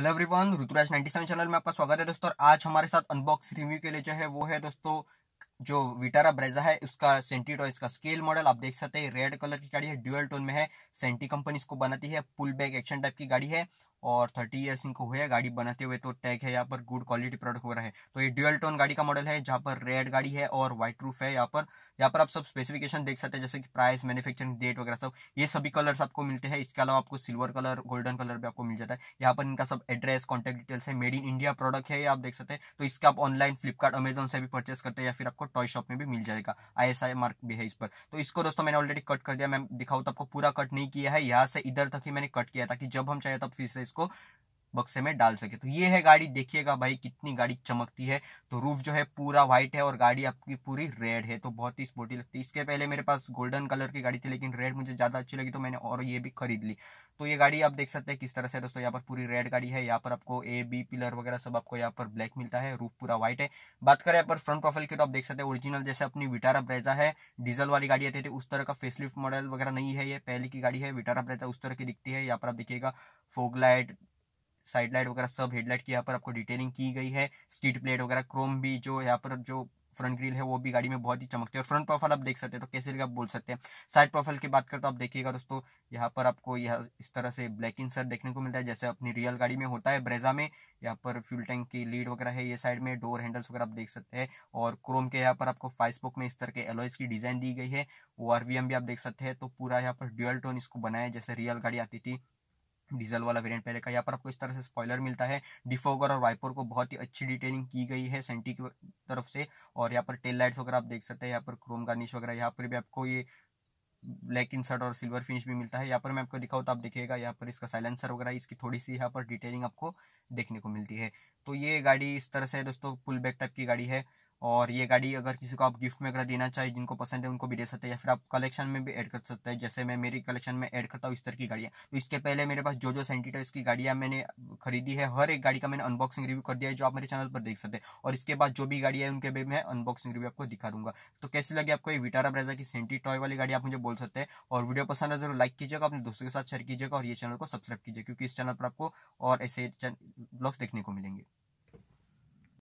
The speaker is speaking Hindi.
हेलो एवरीवन ऋतुराज 97 चैनल में आपका स्वागत है दोस्तों आज हमारे साथ अनबॉक्स रिव्यू के लिए जो है वो है दोस्तों जो विटारा ब्रेजा है उसका सेंटी टॉयस का स्केल मॉडल आप देख सकते हैं रेड कलर की गाड़ी है ड्यूअल टोन में है सेंटी कंपनी इसको बनाती है पुल बैक एक्शन टाइप की गाड़ी है और थर्टी ईयर्स इनको हुए गाड़ी बनाते हुए तो टैग है यहाँ पर गुड क्वालिटी प्रोडक्ट वगैरह है तो ये ड्यूअल टोन गाड़ी का मॉडल है जहाँ पर रेड गाड़ी है और व्हाइट रूफ है यहाँ पर यहाँ पर आप सब स्पेसिफिकेशन देख सकते हैं जैसे कि प्राइस मैन्युफैक्चरिंग डेट वगैरह सब ये सभी कलर्स आपको मिलते हैं इसके अलावा आपको सिल्वर कलर गोल्डन कलर भी आपको मिल जाता है यहाँ पर इनका सब एड्रेस कॉन्टैक्ट डिटेल्स है मेड इन इंडिया प्रोडक्ट है आप देख सकते हैं तो इसका आप ऑनलाइन फ्लिपकार्ट अमेजोन से भी परचेस करते हैं या फिर आपको टॉय शॉप में भी मिल जाएगा आई मार्क भी है इस पर तो इसको दोस्तों मैंने ऑलरेडी कट कर दिया मैं दिखाऊँ तो आपको पूरा कट नहीं किया है यहाँ से इधर तक ही मैंने कट किया ताकि जब हम चाहे तब फिर से इसको बक्से में डाल सके तो ये है गाड़ी देखिएगा भाई कितनी गाड़ी चमकती है तो रूफ जो है पूरा व्हाइट है और गाड़ी आपकी पूरी रेड है तो बहुत ही स्पोर्टी लगती है इसके पहले मेरे पास गोल्डन कलर की गाड़ी थी लेकिन रेड मुझे ज़्यादा अच्छी लगी तो मैंने और ये भी खरीद ली तो ये गाड़ी आप देख सकते हैं किस तरह से दोस्तों यहाँ पर पूरी रेड गाड़ी है यहाँ पर आपको ए बी पिलर वगैरह सब आपको यहाँ पर ब्लैक मिलता है रूफ पूरा व्हाइट है बात करें यहाँ पर फ्रंट प्रोफाइल की तो आप देख सकते हैं ओरिजिनल जैसे अपनी विटारा ब्रेजा है डीजल वाली गाड़ी आती थी उस तरह का फेसलिफ्ट मॉडल वगैरह नहीं है ये पहले की गाड़ी है विटारा ब्रेजा उस तरह की दिखती है यहाँ पर आप देखिएगा फोगलाइट साइड लाइट वगैरह सब हेडलाइट की यहाँ पर आपको डिटेलिंग की गई है स्कीट प्लेट वगैरह क्रोम भी जो यहाँ पर जो फ्रंट ग्रिल है वो भी गाड़ी में बहुत ही चमकती है और फ्रंट प्रोफाइल आप देख सकते हैं तो कैसे आप बोल सकते हैं साइड प्रोफाइल की बात करते तो आप देखिएगा दोस्तों यहाँ पर आपको यह इस तरह से ब्लैक इंसर देखने को मिलता है जैसे अपनी रियल गाड़ी में होता है ब्रेजा में यहाँ पर फ्यूल टैंक की लीड वगैरह है ये साइड में डोर हैंडल्स वगैरह आप देख सकते हैं और क्रोम के यहाँ पर आपको फाइव स्पोक में इस तरह के एलोइस की डिजाइन दी गई है ओ भी आप देख सकते हैं तो पूरा यहाँ पर ड्यूअल टोन इसको बनाया जैसे रियल गाड़ी आती थी डीजल वाला वेरिएंट पहले का यहाँ पर आपको इस तरह से स्पॉइलर मिलता है डिफोगर और वाइपर को बहुत ही अच्छी डिटेलिंग की गई है सेंटी की तरफ से और यहाँ पर टेल लाइट्स वगैरह आप देख सकते हैं यहाँ पर क्रोम गार्निश वगैरह यहाँ पर भी आपको ये ब्लैक इंसर्ट और सिल्वर फिनिश भी मिलता है यहाँ पर मैं आपको दिखाऊँ तो आप देखिएगा यहाँ पर इसका साइलेंसर वगैरह इसकी थोड़ी सी यहाँ पर डिटेलिंग आपको देखने को मिलती है तो ये गाड़ी इस तरह से दोस्तों पुल बैक टाइप की गाड़ी है और ये गाड़ी अगर किसी को आप गिफ्ट में अगर देना चाहिए जिनको पसंद है उनको भी दे सकते हैं या फिर आप कलेक्शन में भी ऐड कर सकते हैं जैसे मैं मेरी कलेक्शन में ऐड करता हूँ इस तरह की गाड़ियाँ तो इसके पहले मेरे पास जो जो सेंटीटर्स की गाड़ियाँ मैंने खरीदी है हर एक गाड़ी का मैंने अनबॉक्सिंग रिव्यू कर दिया है जो आप मेरे चैनल पर देख सकते हैं और इसके बाद जो भी गाड़ी है उनके भी मैं अनबॉक्सिंग रिव्यू आपको दिखा दूंगा तो कैसे लगे आपको ये विटारा ब्रेजा की सेंटी टॉय वाली गाड़ी आप मुझे बोल सकते हैं और वीडियो पसंद है जरूर लाइक कीजिएगा अपने दोस्तों के साथ शेयर कीजिएगा और ये चैनल को सब्सक्राइब कीजिए क्योंकि इस चैनल पर आपको और ऐसे ब्लॉग्स देखने को मिलेंगे